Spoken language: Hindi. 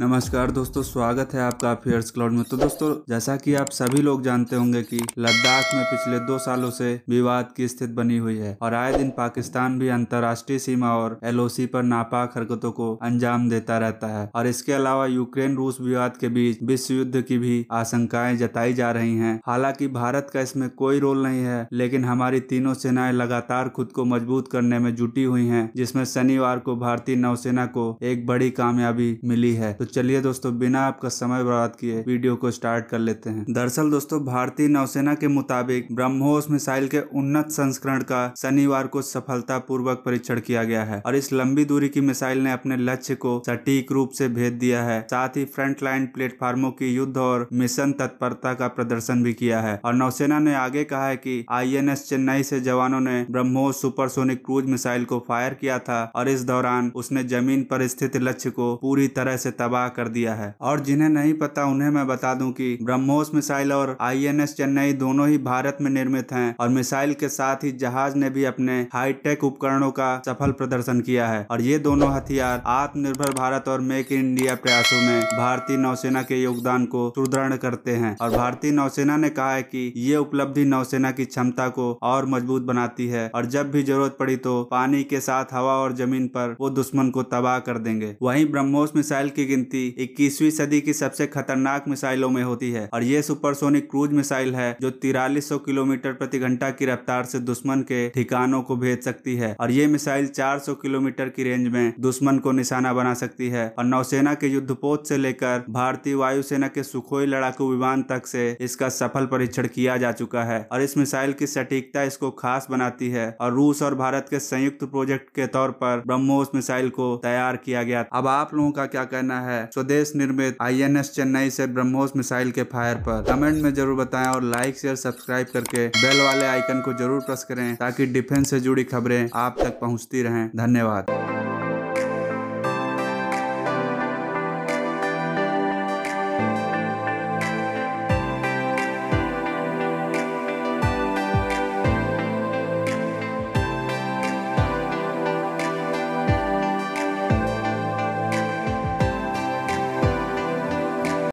नमस्कार दोस्तों स्वागत है आपका अफेयर्स क्लाउड में तो दोस्तों जैसा कि आप सभी लोग जानते होंगे कि लद्दाख में पिछले दो सालों से विवाद की स्थिति बनी हुई है और आए दिन पाकिस्तान भी अंतर्राष्ट्रीय सीमा और एलओसी पर नापाक हरकतों को अंजाम देता रहता है और इसके अलावा यूक्रेन रूस विवाद के बीच विश्व युद्ध की भी आशंकाएं जताई जा रही है हालांकि भारत का इसमें कोई रोल नहीं है लेकिन हमारी तीनों सेनाएं लगातार खुद को मजबूत करने में जुटी हुई है जिसमे शनिवार को भारतीय नौसेना को एक बड़ी कामयाबी मिली है तो चलिए दोस्तों बिना आपका समय बर्बाद किए वीडियो को स्टार्ट कर लेते हैं दरअसल दोस्तों भारतीय नौसेना के मुताबिक ब्रह्मोस मिसाइल के उन्नत संस्करण का शनिवार को सफलता पूर्वक परीक्षण किया गया है और इस लंबी दूरी की मिसाइल ने अपने लक्ष्य को सटीक रूप से भेद दिया है साथ ही फ्रंट लाइन प्लेटफॉर्मो की युद्ध और मिशन तत्परता का प्रदर्शन भी किया है और नौसेना ने आगे कहा है एन एस चेन्नई से जवानों ने ब्रह्मोस सुपरसोनिक क्रूज मिसाइल को फायर किया था और इस दौरान उसने जमीन पर स्थित लक्ष्य को पूरी तरह से तबाह तबाह कर दिया है और जिन्हें नहीं पता उन्हें मैं बता दूं कि ब्रह्मोस मिसाइल और आईएनएस चेन्नई दोनों ही भारत में निर्मित हैं और मिसाइल के साथ ही जहाज ने भी अपने हाईटेक उपकरणों का सफल प्रदर्शन किया है और ये दोनों हथियार आत्मनिर्भर भारत और मेक इन इंडिया प्रयासों में भारतीय नौसेना के योगदान को सुदृढ़ करते हैं और भारतीय नौसेना ने कहा है की ये उपलब्धि नौसेना की क्षमता को और मजबूत बनाती है और जब भी जरूरत पड़ी तो पानी के साथ हवा और जमीन पर वो दुश्मन को तबाह कर देंगे वहीं ब्रह्मोस मिसाइल की गिनती इक्कीसवीं सदी की सबसे खतरनाक मिसाइलों में होती है और ये सुपरसोनिक क्रूज मिसाइल है जो तिरालीस किलोमीटर प्रति घंटा की रफ्तार से दुश्मन के ठिकानों को भेज सकती है और ये मिसाइल 400 किलोमीटर की रेंज में दुश्मन को निशाना बना सकती है और नौसेना के युद्धपोत से लेकर भारतीय वायुसेना के सुखोई लड़ाकू विमान तक से इसका सफल परीक्षण किया जा चुका है और इस मिसाइल की सटीकता इसको खास बनाती है और रूस और भारत के संयुक्त प्रोजेक्ट के तौर पर ब्रह्मोस मिसाइल को तैयार किया गया अब आप लोगों का क्या कहना है है स्वदेश निर्मित आईएनएस चेन्नई से ब्रह्मोस मिसाइल के फायर पर कमेंट में जरूर बताएं और लाइक शेयर सब्सक्राइब करके बेल वाले आइकन को जरूर प्रेस करें ताकि डिफेंस से जुड़ी खबरें आप तक पहुंचती रहें धन्यवाद